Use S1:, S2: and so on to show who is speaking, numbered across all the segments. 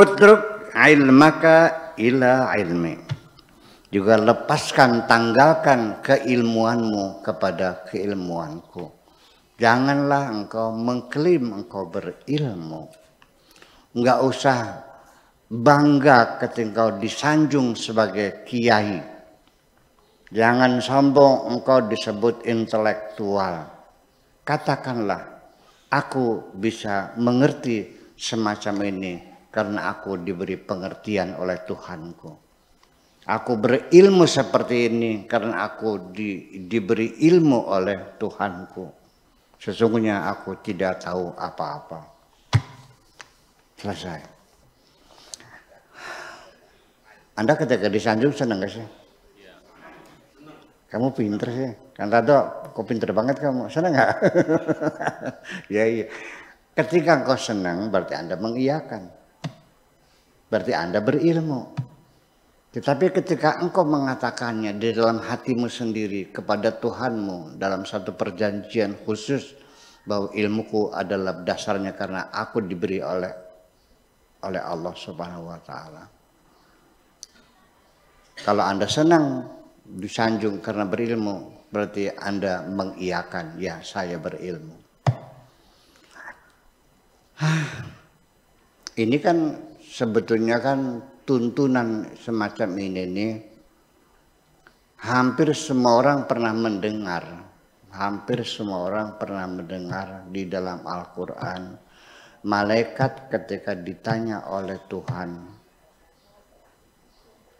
S1: Utruk ilmaka ila ilmi. Juga lepaskan, tanggalkan keilmuanmu kepada keilmuanku. Janganlah engkau mengklaim engkau berilmu. Enggak usah bangga ketika engkau disanjung sebagai kiai. Jangan sombong engkau disebut intelektual. Katakanlah, aku bisa mengerti semacam ini karena aku diberi pengertian oleh Tuhanku. Aku berilmu seperti ini karena aku di, diberi ilmu oleh Tuhanku. Sesungguhnya aku tidak tahu apa-apa. Selesai. Anda ketika disanjung senang gak sih? Kamu pinter sih. Kan Rado, kok pinter banget kamu. Senang gak? ya iya. Ketika engkau senang berarti Anda mengiyakan berarti Anda berilmu. Tetapi ketika engkau mengatakannya di dalam hatimu sendiri kepada Tuhanmu dalam satu perjanjian khusus bahwa ilmuku adalah dasarnya karena aku diberi oleh oleh Allah Subhanahu wa taala. Kalau Anda senang disanjung karena berilmu, berarti Anda mengiyakan, ya saya berilmu. Ini kan sebetulnya kan tuntunan semacam ini nih hampir semua orang pernah mendengar, hampir semua orang pernah mendengar di dalam Al-Qur'an malaikat ketika ditanya oleh Tuhan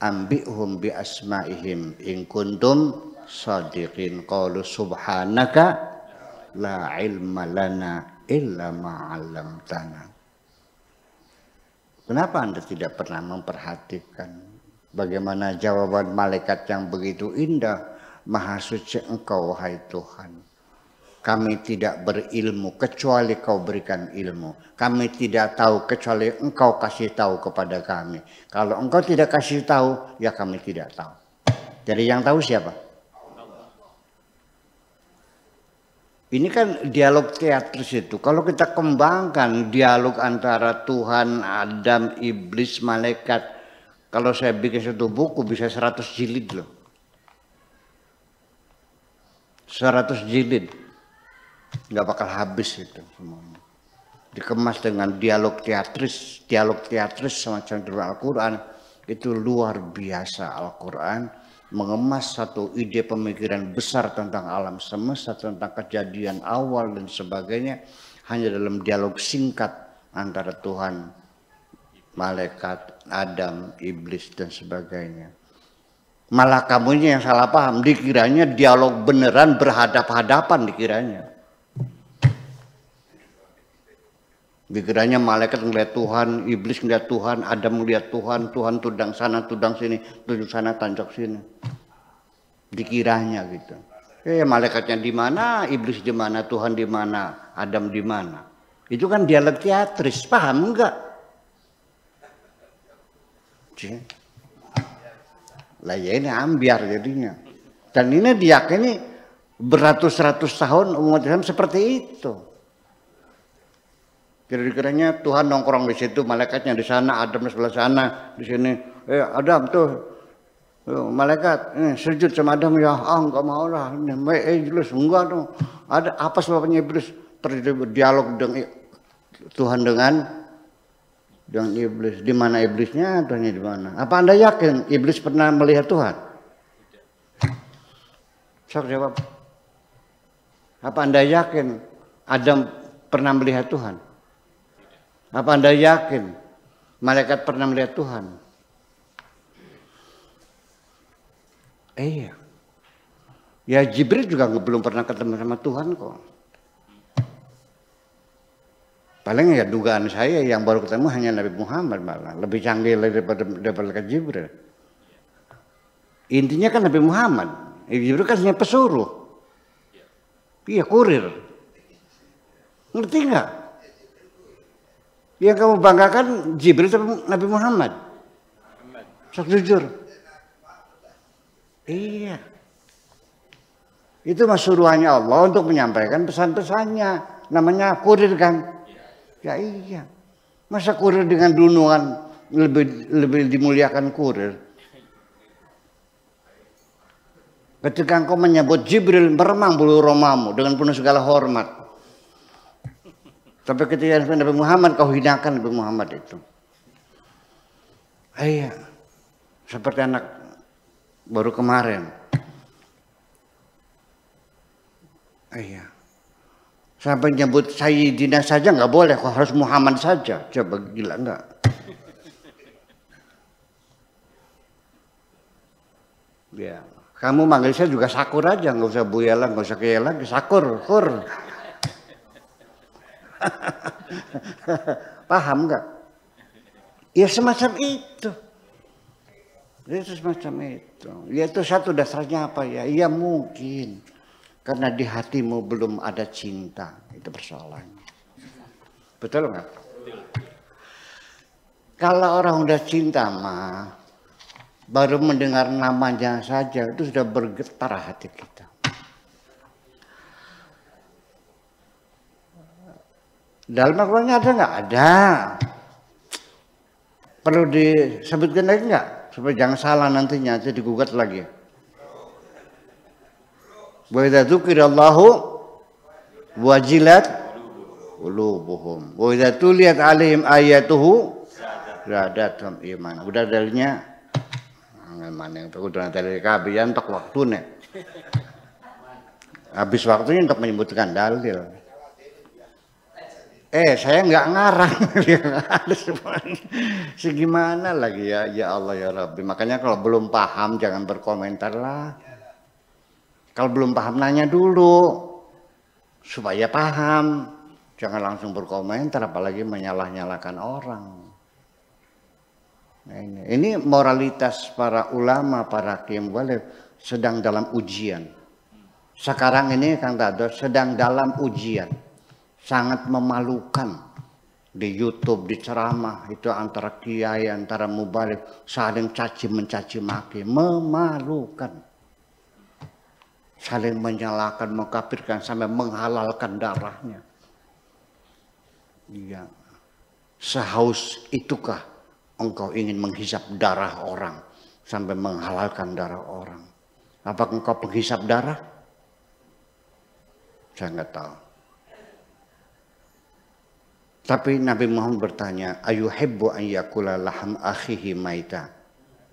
S1: ambihum bi asmaihim in kuntum sadiqin qalu subhanaka la ilma lana illa ma 'allamtana Kenapa Anda tidak pernah memperhatikan bagaimana jawaban malaikat yang begitu indah? Maha suci engkau wahai Tuhan. Kami tidak berilmu kecuali kau berikan ilmu. Kami tidak tahu kecuali engkau kasih tahu kepada kami. Kalau engkau tidak kasih tahu, ya kami tidak tahu. Jadi yang tahu siapa? Ini kan dialog teatris itu. Kalau kita kembangkan dialog antara Tuhan, Adam, Iblis, Malaikat. Kalau saya bikin satu buku bisa 100 jilid loh. 100 jilid. Nggak bakal habis itu semuanya. Dikemas dengan dialog teatris. Dialog teatris semacam dari Al-Quran. Itu luar biasa Al-Quran mengemas satu ide pemikiran besar tentang alam semesta, tentang kejadian awal dan sebagainya hanya dalam dialog singkat antara Tuhan, malaikat, Adam, iblis dan sebagainya. Malah kamunya yang salah paham, dikiranya dialog beneran berhadap-hadapan dikiranya. Bikirannya malaikat melihat Tuhan, iblis melihat Tuhan, Adam melihat Tuhan, Tuhan tudang sana, tudang sini, tujuh sana, tanjak sini. Dikiranya gitu. Eh malaikatnya di mana, iblis di mana, Tuhan di mana, Adam di mana. Itu kan dialog teatris, paham enggak? Lah ya ini ambiar jadinya. Dan ini diyakini beratus-ratus tahun umat Islam seperti itu. Kira-kiranya Tuhan nongkrong di situ, malaikatnya di sana, Adam di sebelah sana, di sini. Eh Adam tuh, tuh eh, malaikat eh, sujud sama Adam ya, ah oh, nggak mau lah, eh iblis enggak tuh. Ada apa sebabnya iblis terjadi dialog dengan Tuhan dengan dengan iblis. Di mana iblisnya? Tuhannya di mana? Apa anda yakin iblis pernah melihat Tuhan? Saya jawab. Apa anda yakin Adam pernah melihat Tuhan? Apa Anda yakin malaikat pernah melihat Tuhan? Iya. Ya Jibril juga belum pernah ketemu sama Tuhan kok. Paling ya dugaan saya yang baru ketemu hanya Nabi Muhammad malah. Lebih canggih daripada, daripada Jibril. Intinya kan Nabi Muhammad. Ya, Jibril kan hanya pesuruh. Iya kurir. Ngerti nggak? Yang kamu banggakan Jibril atau Nabi Muhammad? Muhammad. Sok jujur. Iya. Itu masuruhannya Allah untuk menyampaikan pesan-pesannya. Namanya kurir kan? Ya iya. Masa kurir dengan dunungan lebih lebih dimuliakan kurir? Ketika engkau menyebut Jibril meremang bulu romamu dengan penuh segala hormat. Tapi ketika Nabi Muhammad kau hinakan Nabi Muhammad itu. Iya. Seperti anak baru kemarin. Iya. Sampai nyebut Sayyidina saja nggak boleh, kau harus Muhammad saja. Coba gila nggak? Ya. Kamu manggil saya juga Sakur aja, nggak usah Buya nggak usah Kaya lagi, Sakur, Kur. Paham nggak? Ya semacam itu. Ya itu semacam itu. Ya itu satu dasarnya apa ya? Ya mungkin karena di hatimu belum ada cinta. Itu persoalannya. Betul nggak? Kalau orang udah cinta mah baru mendengar namanya saja itu sudah bergetar hati kita. Dalam Al-Qurannya ada nggak? Ada. Perlu disebutkan lagi nggak? Supaya jangan salah nantinya, jadi digugat lagi. Wa idza Allahu wajilat ulubuhum. wa idza tuliyat ayatuhu zadatum iman. Udah dalilnya mana yang dengan dari kabian tak waktu nih. Habis waktunya untuk menyebutkan dalil. Eh saya nggak ngarang, Segimana lagi ya, ya Allah ya Rabbi. Makanya kalau belum paham jangan berkomentar lah. Kalau belum paham nanya dulu supaya paham. Jangan langsung berkomentar apalagi menyalah-nyalakan orang. Nah, ini, ini moralitas para ulama, para kiam sedang dalam ujian. Sekarang ini Kang Tado sedang dalam ujian sangat memalukan di YouTube, di ceramah itu antara kiai, antara mubalik, saling caci mencaci maki, memalukan. Saling menyalahkan, mengkapirkan sampai menghalalkan darahnya. Iya. Sehaus itukah engkau ingin menghisap darah orang sampai menghalalkan darah orang? Apakah engkau penghisap darah? Saya nggak tahu. Tapi Nabi Muhammad bertanya, ayu an yakula laham akhihi maita.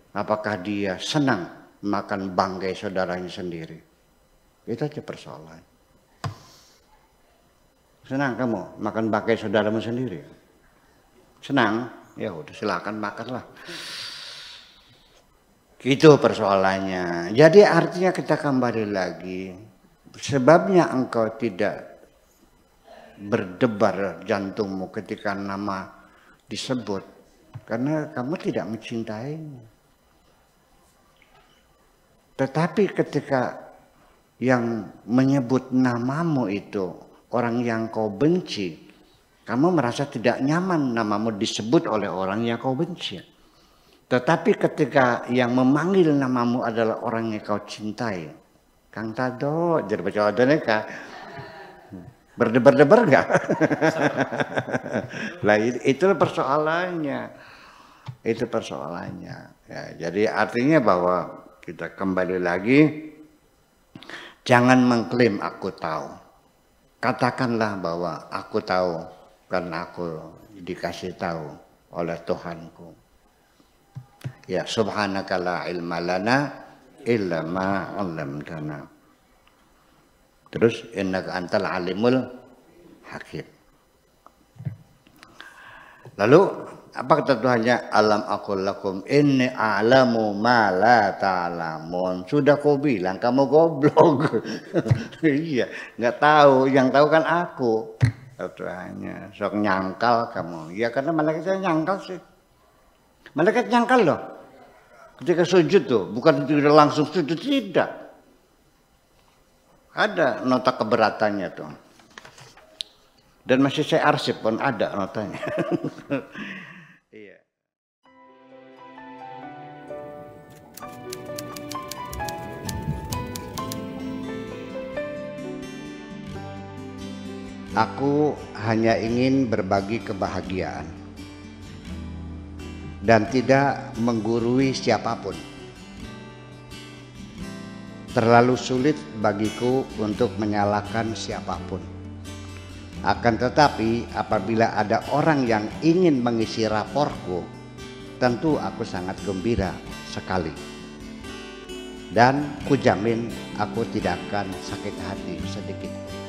S1: Apakah dia senang makan bangkai saudaranya sendiri? Itu aja persoalan. Senang kamu makan bangkai saudaramu sendiri? Senang? Ya udah silakan makanlah. Itu persoalannya. Jadi artinya kita kembali lagi. Sebabnya engkau tidak berdebar jantungmu ketika nama disebut karena kamu tidak mencintainya. Tetapi ketika yang menyebut namamu itu orang yang kau benci, kamu merasa tidak nyaman namamu disebut oleh orang yang kau benci. Tetapi ketika yang memanggil namamu adalah orang yang kau cintai, Kang Tado, jadi baca adanya berdebar-debar nggak? lah itu persoalannya, itu persoalannya. Ya, jadi artinya bahwa kita kembali lagi, jangan mengklaim aku tahu. Katakanlah bahwa aku tahu karena aku dikasih tahu oleh Tuhanku. Ya subhanakallah la ilma lana illa tanah. Terus innaka antal alimul hakim. Lalu apa kata Tuhannya? Alam aku lakum inni a'lamu ma la ta'lamun. Sudah kau bilang kamu goblok. iya, enggak tahu. Yang tahu kan aku. Tuhannya sok nyangkal kamu. Ya karena malaikat nyangkal sih. Malaikat nyangkal loh. Ketika sujud tuh, bukan tidak langsung sujud tidak. Ada nota keberatannya tuh. Dan masih saya arsip pun ada notanya. iya. Aku hanya ingin berbagi kebahagiaan dan tidak menggurui siapapun. Terlalu sulit bagiku untuk menyalahkan siapapun. Akan tetapi, apabila ada orang yang ingin mengisi raporku, tentu aku sangat gembira sekali. Dan kujamin aku tidak akan sakit hati sedikit.